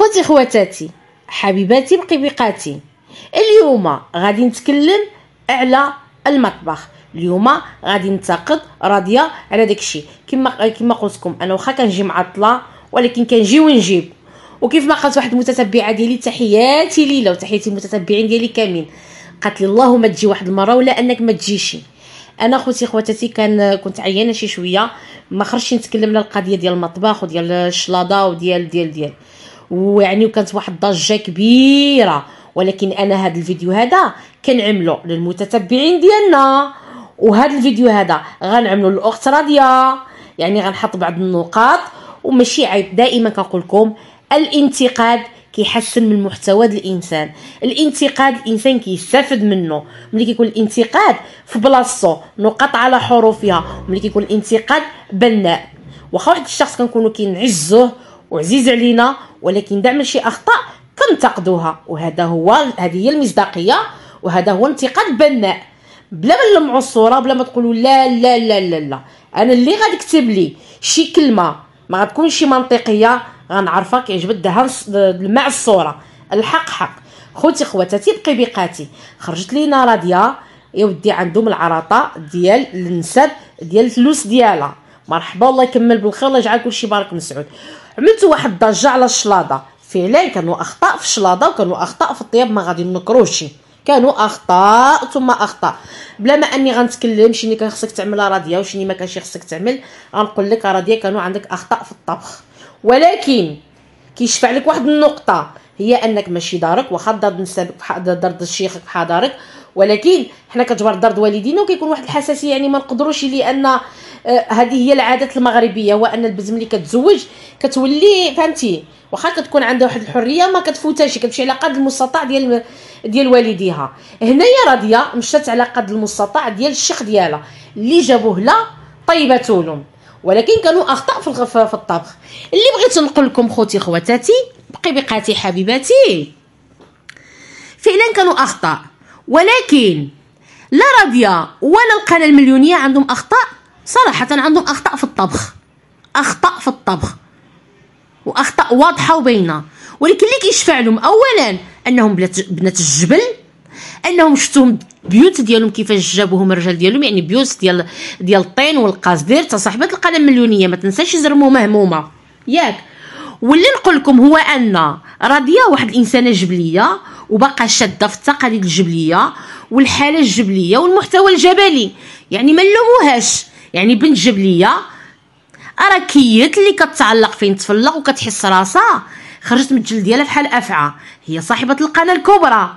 خوتي خواتاتي حبيباتي مقبقاتي اليوم غادي نتكلم على المطبخ اليوم غادي ننتقد راضيه على داكشي كما كما قلت لكم انا واخا كنجي معطله ولكن كنجي ونجيب وكيف ما قالت واحد المتتبعه ديالي تحياتي ليلى وتحياتي المتتبعين ديالي كاملين قالت لي اللهم تجي واحد المره ولا انك ما تجيش انا خوتي خواتاتي كان كنت عيانه شي شويه ما خرجتش نتكلم على القضيه ديال المطبخ وديال الشلاضه وديال ديال ديال, ديال. ويعني وكانت واحد الضجه كبيره ولكن انا هذا الفيديو هذا كنعملو للمتتبعين ديالنا وهذا الفيديو هذا غنعملو للاخت راضيه يعني غنحط بعض النقاط وماشي عيب دائما كنقول لكم الانتقاد كيحسن من محتوى الانسان الانتقاد الانسان كيستافد منه ملي كيكون الانتقاد في بلاصتو نقط على حروفها ملي كيكون الانتقاد بناء واخا واحد الشخص كنكونو كنعزوه وعزيز علينا ولكن دعم شي اخطاء كنتقدوها وهذا هو هذه هي المصداقيه وهذا هو انتقاد بناء بلا ما نلمعوا الصوره بلا ما تقولوا لا لا لا لا لا انا اللي غادي كتب لي شي كلمه ما غتكونش منطقيه غنعرفها كيعجبك الدهان مع الصوره الحق حق خوتي خواتاتي بقي بقاتي خرجت لينا راضيه يا ودي عندهم العراطه ديال النسب ديال الفلوس ديالها مرحبا الله يكمل بالخير الله يجعل كلشي بارك مسعود عملت واحد الضجه على الشلاضه فعلا كانوا اخطاء في الشلاضه وكانوا اخطاء في الطياب ما غادي نكروشي كانوا اخطاء ثم اخطاء بلا ما اني غنتكلم شنو كان خصك تعمل راضيه وشني ما كانش خصك تعمل غنقول لك راضيه كانوا عندك اخطاء في الطبخ ولكن كيشفع لك واحد النقطه هي انك ماشي دارك واخا ضرب نسابك ضرب شيخك بحال دارك ولكن حنا كتجبر ضرب والدينا وكيكون واحد الحساسيه يعني ما نقدروش لان آه، هذه هي العادات المغربيه هو ان البنت ملي كتزوج كتولي فهمتي واخا كتكون عندها واحد الحريه ما كتفوتهاش كتمشي على قد المستطاع ديال ديال والديها هنايا راضيه مشات على قد المستطاع ديال الشيخ ديالها اللي جابوه لها طيبه لهم ولكن كانوا اخطاء في في الطبخ اللي بغيت نقول لكم خوتي خواتاتي بقي بقاتي حبيباتي فعلا كانوا اخطاء ولكن لا راضيه ولا القناه المليونيه عندهم اخطاء صراحة عندهم أخطاء في الطبخ أخطاء في الطبخ وأخطاء واضحة وبينة ولكن اللي كيشفع لهم أولا أنهم بنات الجبل انهم شفتهم بيوت ديالهم كيفاش جابوهم الرجال ديالهم يعني بيوت ديال ديال الطين والقصدير تا صاحبه القلم مليونيه ما تنساش يزرمو مهمومه ياك واللي نقول لكم هو ان راضيه واحد الانسانه جبليه وباقا شاده في التقاليد الجبليه والحاله الجبليه والمحتوى الجبلي يعني ما نلوموهاش يعني بنت جبليه راه كيت اللي كتعلق فين تفلق وكتحس راسها خرجت من الجلد ديالها بحال افعى هي صاحبه القناه الكبرى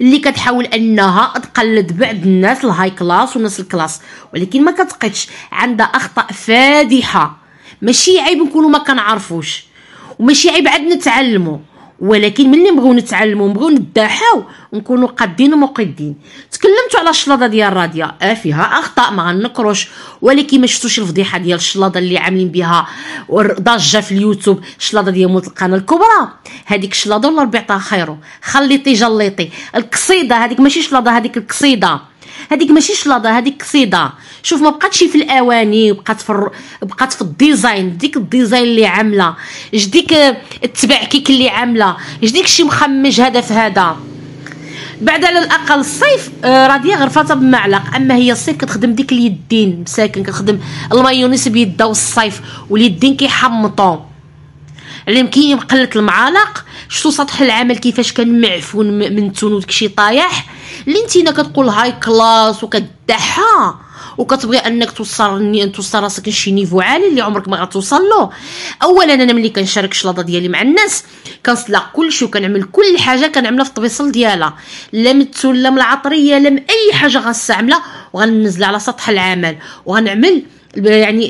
اللي كتحاول انها تقلد بعض الناس الهاي كلاس والناس الكلاس ولكن ما كتقدش عندها اخطاء فادحه ماشي عيب نكونوا ما كنعرفوش وماشي عيب عاد نتعلمو ولكن ملي نبغيو نتعلمو نبغيو نداحو ونكونوا قادين ومقدين تكلمتوا على الشلاضه ديال الراديه اه فيها اخطاء ما غنكروش ولكن ما شفتوش الفضيحه ديال الشلاضه اللي عاملين بها ضجه في اليوتيوب الشلاضه ديال موت القناه الكبرى هذيك الشلاضه الله يعطيها خيره خليطي جليطي القصيده هذيك ماشي شلاضه هذيك القصيده هذيك ماشي شلاضه هذيك قصيده شوف ما بقاتش في الاواني بقات في بقات في الديزاين ديك الديزاين اللي عامله جديك التبعكيك اللي عامله جديك شي مخمج هذا في هذا بعد على الاقل الصيف آه راضيه غرفه بمعلق اما هي الصيف كتخدم ديك اليدين مساكن كتخدم المايونيز بيدها والصيف واليدين كيحمطو علم يمكن قله المعالق شتو سطح العمل كيفاش كان معفون من التون وداكشي طايح اللي انتينا كتقول هاي كلاس وكدحها وكتبغي انك توصل توصل راسك لشي نيفو عالي اللي عمرك ما غتوصل له اولا انا ملي كنشارك الشلاضه ديالي مع الناس كنصلا كلشي وكنعمل كل حاجه كنعملها في الطبيصل ديالها لا من لا من العطريه لا من اي حاجه غنستعملها وغننزل على سطح العمل وغنعمل يعني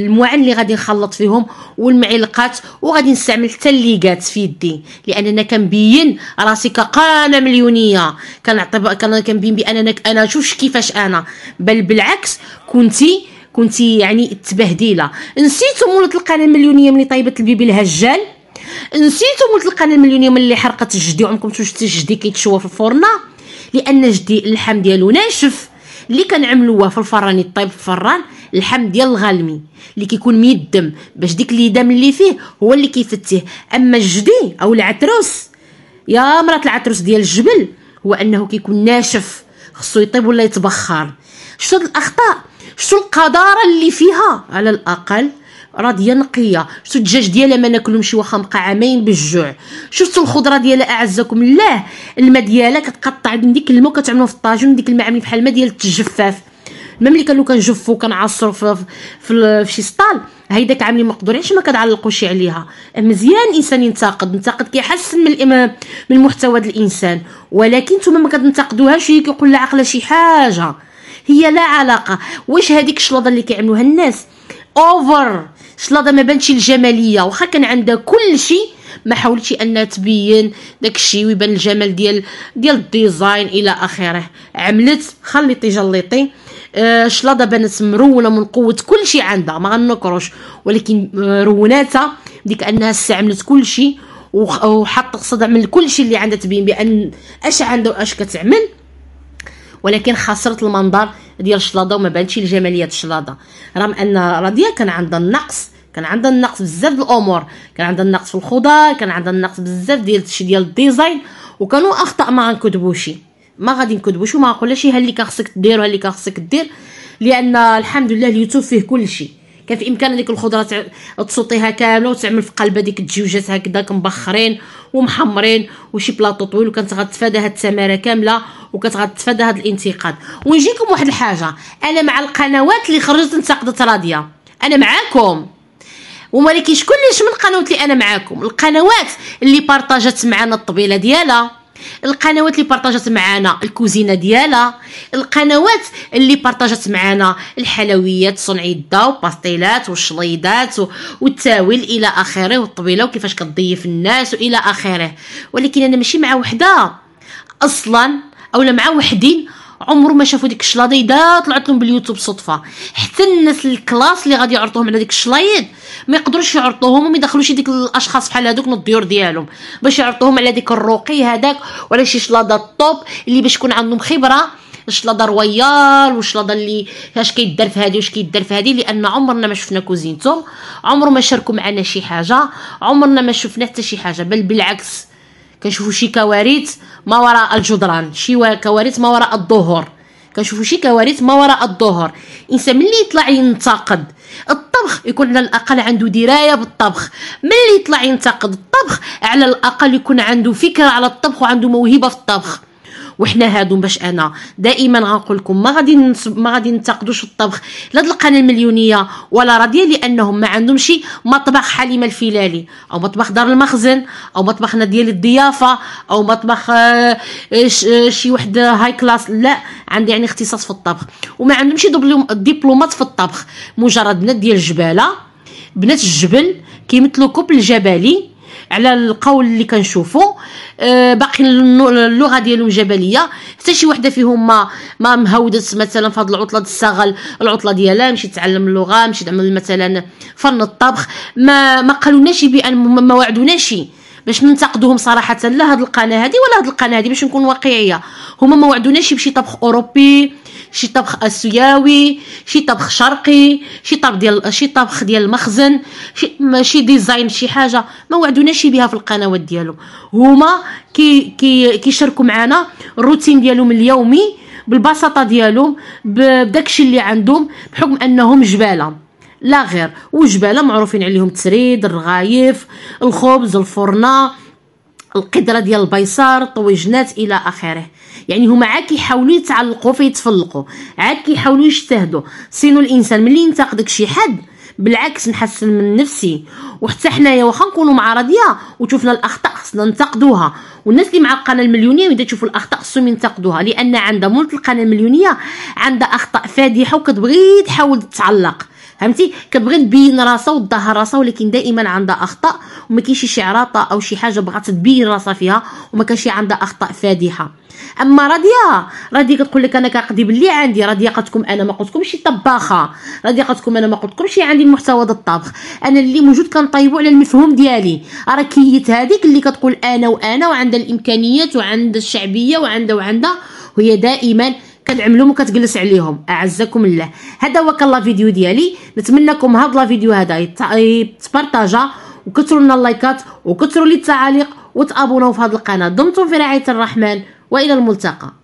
الموعن اللي غادي نخلط فيهم والمعلقات وغادي نستعمل حتى الليغات في يدي لاننا كنبين راسي كقناه مليونيه كنعطي كنبين باننا انا شوف كيفاش انا بل بالعكس كنتي كنتي يعني تبهديله نسيتو مولات القناه المليونيه ملي طيبت البيبي الهجال نسيتو مولات القناه المليونيه ملي حرقت جدي عمركم شفتي جدي كيتشوى في الفرن لان جدي اللحم ديالو ناشف اللي كنعملوها في الفران يطيب في الفران اللحم ديال الغالمي اللي كيكون ميدم الدم باش ديك اللي دم اللي فيه هو اللي كيفتيه اما الجدي او العتروس يا مرات العتروس ديال الجبل هو انه كيكون ناشف خصو يطيب ولا يتبخر شنو الاخطاء شنو القذاره اللي فيها على الاقل راضيه نقيه شفتوا الدجاج ديالها ما ناكلهمش واخا مبقى عامين بالجوع شفتوا الخضره ديالها اعزكم الله الما ديالها كتقطع من ديك الماء وكتعملو في الطاجين ديك الماء عاملين بحال الماء ديال التجفاف ما ملي كانوا كنجفوا كنعصروا في, في, شي سطال هيداك عاملين مقدور علاش ما كتعلقوش عليها مزيان الانسان ينتقد ينتقد كيحسن من الإمام من محتوى الانسان ولكن نتوما ما كتنتقدوهاش هي كيقول لها عقله شي حاجه هي لا علاقه واش هذيك الشلاضه اللي كيعملوها الناس اوفر شلاضه ما بانش الجماليه واخا كان عندها كل شيء ما حاولتش انها تبين داكشي ويبان الجمال ديال ديال الديزاين الى اخره عملت خليطي جليطي آه شلاضه بانت مرونه من قوه كلشي عندها ما غنكروش ولكن آه، روناتها ديك انها استعملت كلشي وحط صدع من كلشي اللي عندها تبين بان اش عندها واش كتعمل ولكن خسرت المنظر ديال الشلاضه وما بانتش الجماليه الشلاضه رغم ان راضيه كان عندها النقص كان عندها النقص بزاف الامور كان عندها النقص في الخضار كان عندها النقص بزاف ديال الشيء ديال الديزاين وكانوا اخطاء ما غنكذبوش ما غادي نكذبوش وما نقولش ها اللي كان خصك دير وها اللي كان خصك دير لان الحمد لله اليوتيوب فيه كل شيء كان في امكان هذيك الخضره تسوطيها كامله وتعمل في قلبها ديك الجوجات هكذاك مبخرين ومحمرين وشي بلاطو طويل وكانت غتفادى هاد التماره كامله وكانت غتفادى هاد الانتقاد ونجيكم واحد الحاجه انا مع القنوات اللي خرجت انتقدت راضيه انا معاكم وما كاينش كلش من القنوات اللي انا معاكم القنوات اللي بارطاجات معنا الطبيله ديالها القنوات اللي بارطاجات معانا الكوزينه ديالها القنوات اللي بارطاجات معانا الحلويات صنع الدا وباستيلات والشليدات والتاويل الى اخره والطبيله وكيفاش كتضيف الناس والى اخره ولكن انا ماشي مع وحده اصلا اولا مع وحدين عمرهم ما شافوا ديك الشلاضيده طلعت لهم باليوتيوب صدفه حتى الناس الكلاس اللي غادي يعرضوهم على ديك الشلايض ما يقدروش يعرضوهم وما يدخلوش ديك الاشخاص بحال هذوك من الديور ديالهم باش يعرضوهم على ديك الروقي هذاك ولا شي شلاضه الطوب اللي باش يكون عندهم خبره الشلاضه رويال والشلاضه اللي اش كيدار في هذه واش كيدار في هذه لان عمرنا ما شفنا كوزينتهم عمر ما شاركوا معنا شي حاجه عمرنا ما شفنا حتى شي حاجه بل بالعكس كنشوفوا شي كوارث ما وراء الجدران شي كوارث ما وراء الظهور كنشوفوا شي كوارث ما وراء الظهور الانسان ملي يطلع ينتقد الطبخ يكون على الاقل عنده درايه بالطبخ ملي يطلع ينتقد الطبخ على الاقل يكون عنده فكره على الطبخ وعنده موهبه في الطبخ وحنا هادو باش انا دائما غنقول لكم ما غادي ما غادي ننتقدوش الطبخ لا د القناه المليونيه ولا راضيه لانهم ما عندهمش مطبخ حليمه الفلالي او مطبخ دار المخزن او مطبخنا ديال الضيافه او مطبخ آه، شي واحد هاي كلاس لا عندي يعني اختصاص في الطبخ وما عندهمش دبلومات في الطبخ مجرد بنات ديال الجباله بنات الجبل كيمثلوا كوب الجبلي على القول اللي كنشوفو أه باقي اللغه ديالو جبليه حتى شي وحده فيهم ما ما مهودت مثلا في هذه العطله الصغل العطله ديالها مشي تعلم اللغه مشي تعمل مثلا فن الطبخ ما ما قالوناش بان ما وعدوناش باش ننتقدوهم صراحه لا هاد القناه هادي ولا هاد القناه هادي باش نكون واقعيه هما ما وعدوناش بشي طبخ اوروبي شي طبخ اسيوي شي طبخ شرقي شي طبخ ديال شي طبخ ديال المخزن شي ماشي ديزاين شي حاجه ما وعدوناش بها في القنوات ديالهم هما كي كي كيشاركوا معنا الروتين ديالهم اليومي بالبساطه ديالهم بداكشي اللي عندهم بحكم انهم جباله لا غير وجبالة معروفين عليهم تسريد الرغايف الخبز الفرنة القدره ديال البيصار الطويجنات الى اخره يعني هما عاد كيحاولوا يتعلقوا فيتفلقوا عاد كيحاولوا يجتهدوا سينو الانسان ملي ينتقدك شي حد بالعكس نحسن من نفسي وحتى حنايا واخا نكونوا راضيه وشوفنا الاخطاء خصنا ننتقدوها والناس اللي مع القناه المليونيه اذا تشوفوا الاخطاء خصهم ينتقدوها لان عندها مولت القناه المليونيه عندها اخطاء فادحه وكتبغي تحاول تتعلق فهمتي كتبغي تبين راسها وتظهر راسها ولكن دائما عندها اخطاء وما كاينش شي عراطه او شي حاجه بغات تبين راسها فيها وما كانش عندها اخطاء فادحه اما راضيه راضيه كتقول لك انا كنقضي باللي عندي راضيه قالتكم انا ما قلتكمش طباخه راضيه قالتكم انا ما قلتكمش عندي محتوى الطبخ انا اللي موجود كنطيبو على المفهوم ديالي راه كيت هذيك اللي كتقول انا وانا وعندها الامكانيات وعندها الشعبيه وعندها وعندها وهي دائما كتعملهم وكتجلس عليهم اعزكم الله هذا هو كان لا فيديو ديالي نتمنىكم هاد لا فيديو هذا يتبارطاجا وكثروا لنا اللايكات وكثروا لي التعاليق وتابوناو في هاد القناه دمتم في رعايه الرحمن والى الملتقى